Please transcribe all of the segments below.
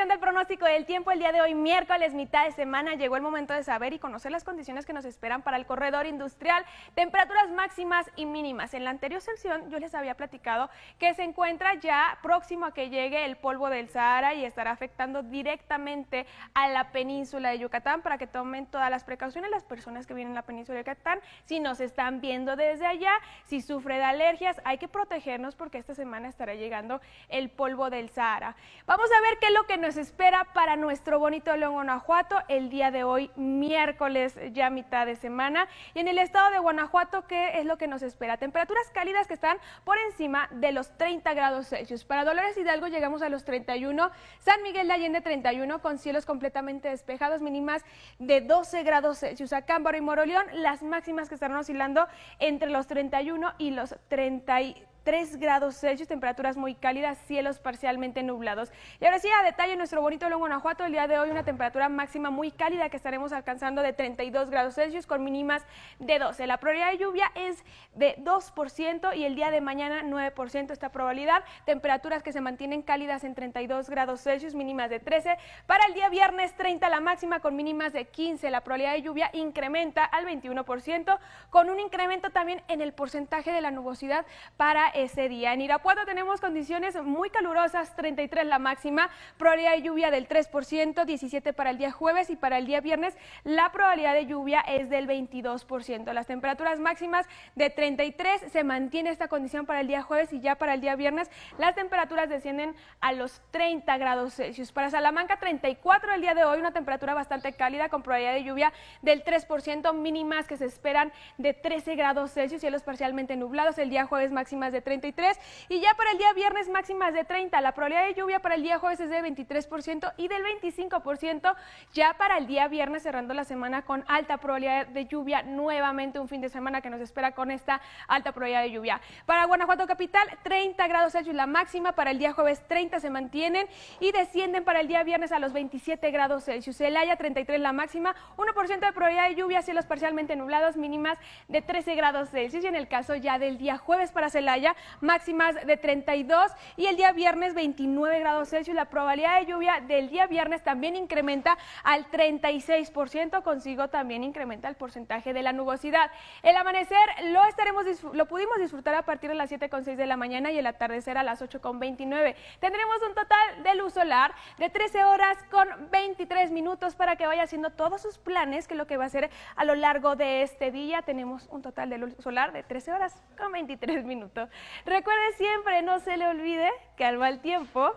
del pronóstico del tiempo. El día de hoy, miércoles, mitad de semana, llegó el momento de saber y conocer las condiciones que nos esperan para el corredor industrial, temperaturas máximas y mínimas. En la anterior sección yo les había platicado que se encuentra ya próximo a que llegue el polvo del Sahara y estará afectando directamente a la península de Yucatán para que tomen todas las precauciones las personas que vienen a la península de Yucatán. Si nos están viendo desde allá, si sufre de alergias, hay que protegernos porque esta semana estará llegando el polvo del Sahara. Vamos a ver qué es lo que nos espera para nuestro bonito León, Guanajuato, el día de hoy, miércoles, ya mitad de semana. Y en el estado de Guanajuato, ¿qué es lo que nos espera? Temperaturas cálidas que están por encima de los 30 grados Celsius. Para Dolores Hidalgo llegamos a los 31, San Miguel de Allende 31, con cielos completamente despejados, mínimas de 12 grados Celsius. A y Moroleón, las máximas que estarán oscilando entre los 31 y los 33 3 grados Celsius, temperaturas muy cálidas, cielos parcialmente nublados. Y ahora sí, a detalle, nuestro bonito León Guanajuato, el día de hoy una temperatura máxima muy cálida que estaremos alcanzando de 32 grados Celsius con mínimas de 12. La probabilidad de lluvia es de 2% y el día de mañana 9% esta probabilidad. Temperaturas que se mantienen cálidas en 32 grados Celsius, mínimas de 13. Para el día viernes 30 la máxima con mínimas de 15. La probabilidad de lluvia incrementa al 21% con un incremento también en el porcentaje de la nubosidad para el ese día. En Irapuato tenemos condiciones muy calurosas, 33 la máxima, probabilidad de lluvia del 3%, 17 para el día jueves y para el día viernes la probabilidad de lluvia es del 22%. Las temperaturas máximas de 33 se mantiene esta condición para el día jueves y ya para el día viernes las temperaturas descienden a los 30 grados Celsius. Para Salamanca 34 el día de hoy, una temperatura bastante cálida con probabilidad de lluvia del 3%, mínimas que se esperan de 13 grados Celsius, cielos parcialmente nublados, el día jueves máximas de 33 y ya para el día viernes máximas de 30. La probabilidad de lluvia para el día jueves es de 23% y del 25% ya para el día viernes cerrando la semana con alta probabilidad de lluvia. Nuevamente un fin de semana que nos espera con esta alta probabilidad de lluvia. Para Guanajuato capital 30 grados Celsius la máxima, para el día jueves 30 se mantienen y descienden para el día viernes a los 27 grados Celsius. Celaya 33 la máxima, 1% de probabilidad de lluvia, cielos parcialmente nublados, mínimas de 13 grados Celsius y en el caso ya del día jueves para Celaya máximas de 32 y el día viernes 29 grados Celsius. La probabilidad de lluvia del día viernes también incrementa al 36%, consigo también incrementa el porcentaje de la nubosidad. El amanecer lo estaremos lo pudimos disfrutar a partir de las 7.6 de la mañana y el atardecer a las con 8.29. Tendremos un total de luz solar de 13 horas con 23 minutos para que vaya haciendo todos sus planes, que lo que va a ser a lo largo de este día. Tenemos un total de luz solar de 13 horas con 23 minutos. Recuerde siempre, no se le olvide que al mal tiempo,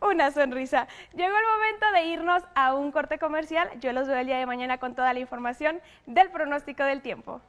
una sonrisa. Llegó el momento de irnos a un corte comercial. Yo los veo el día de mañana con toda la información del pronóstico del tiempo.